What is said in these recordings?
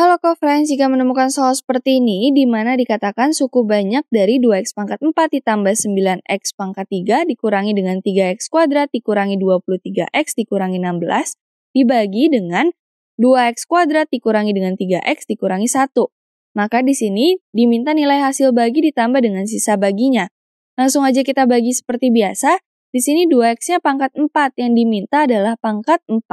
Halo co-friends, jika menemukan soal seperti ini, di mana dikatakan suku banyak dari 2x pangkat 4 ditambah 9x pangkat 3 dikurangi dengan 3x kuadrat dikurangi 23x dikurangi 16 dibagi dengan 2x kuadrat dikurangi dengan 3x dikurangi 1. Maka di sini diminta nilai hasil bagi ditambah dengan sisa baginya. Langsung aja kita bagi seperti biasa. Di sini 2x-nya pangkat 4 yang diminta adalah pangkat 4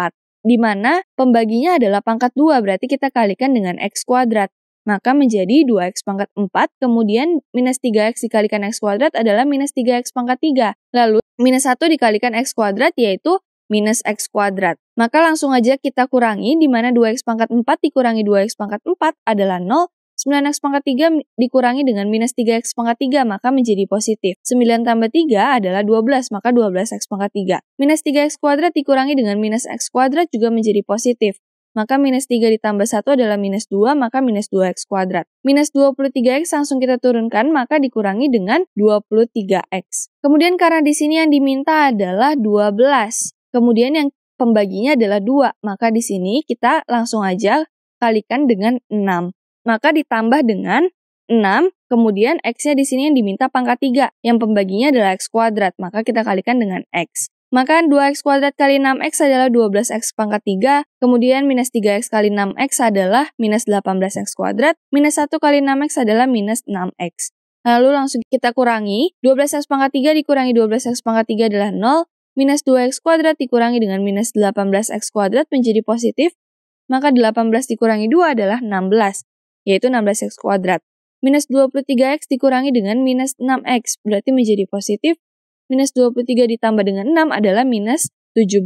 di mana pembaginya adalah pangkat 2, berarti kita kalikan dengan X kuadrat. Maka menjadi 2x pangkat 4, kemudian minus 3x dikalikan x kuadrat adalah minus 3x pangkat 3. Lalu minus 1 dikalikan x kuadrat yaitu minus x kuadrat. Maka langsung aja kita kurangi di mana 2x pangkat 4 dikurangi 2x pangkat 4 adalah 0 9x pangkat 3 dikurangi dengan minus 3x pangkat 3 maka menjadi positif. 9 tambah 3 adalah 12 maka 12x pangkat 3. Minus 3x kuadrat dikurangi dengan minus x kuadrat juga menjadi positif. Maka minus 3 ditambah 1 adalah minus 2, maka minus 2x kuadrat. Minus 23x langsung kita turunkan, maka dikurangi dengan 23x. Kemudian karena di sini yang diminta adalah 12. Kemudian yang pembaginya adalah 2, maka di sini kita langsung aja kalikan dengan 6 maka ditambah dengan 6, kemudian X-nya di sini yang diminta pangkat 3, yang pembaginya adalah X kuadrat, maka kita kalikan dengan X. Maka 2X kuadrat kali 6X adalah 12X pangkat 3, kemudian minus 3X kali 6X adalah minus 18X kuadrat, minus 1 kali 6X adalah minus 6X. Lalu langsung kita kurangi, 12X pangkat 3 dikurangi 12X pangkat 3 adalah 0, minus 2X kuadrat dikurangi dengan minus 18X kuadrat menjadi positif, maka 18 dikurangi 2 adalah 16 yaitu 16x kuadrat. Minus 23x dikurangi dengan minus 6x, berarti menjadi positif. Minus 23 ditambah dengan 6 adalah minus 17,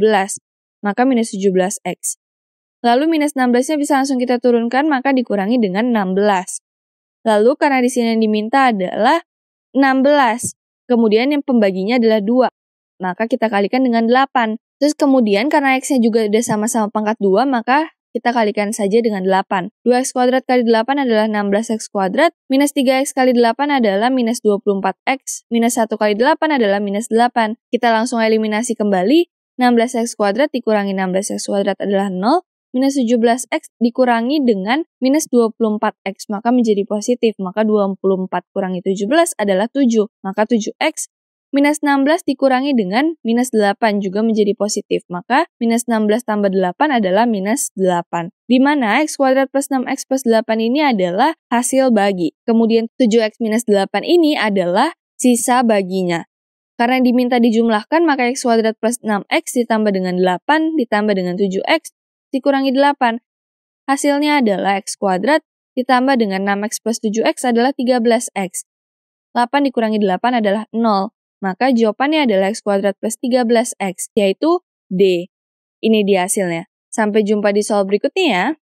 maka minus 17x. Lalu minus 16-nya bisa langsung kita turunkan, maka dikurangi dengan 16. Lalu karena di sini yang diminta adalah 16, kemudian yang pembaginya adalah 2, maka kita kalikan dengan 8. Terus kemudian karena x-nya juga sudah sama-sama pangkat 2, maka kita kalikan saja dengan 8. 2x kuadrat kali 8 adalah 16x kuadrat, minus 3x kali 8 adalah minus 24x, minus 1 kali 8 adalah minus 8. Kita langsung eliminasi kembali, 16x kuadrat dikurangi 16x kuadrat adalah 0, minus 17x dikurangi dengan minus 24x, maka menjadi positif. Maka 24 kurangi 17 adalah 7, maka 7x Minus 16 dikurangi dengan minus 8 juga menjadi positif, maka minus 16 tambah 8 adalah minus 8. Di mana x kuadrat plus 6x plus 8 ini adalah hasil bagi. Kemudian 7x minus 8 ini adalah sisa baginya. Karena diminta dijumlahkan, maka x kuadrat plus 6x ditambah dengan 8 ditambah dengan 7x dikurangi 8. Hasilnya adalah x kuadrat ditambah dengan 6x plus 7x adalah 13x. 8 dikurangi 8 adalah 0. Maka jawabannya adalah X kuadrat plus 13X, yaitu D. Ini dia hasilnya. Sampai jumpa di soal berikutnya ya.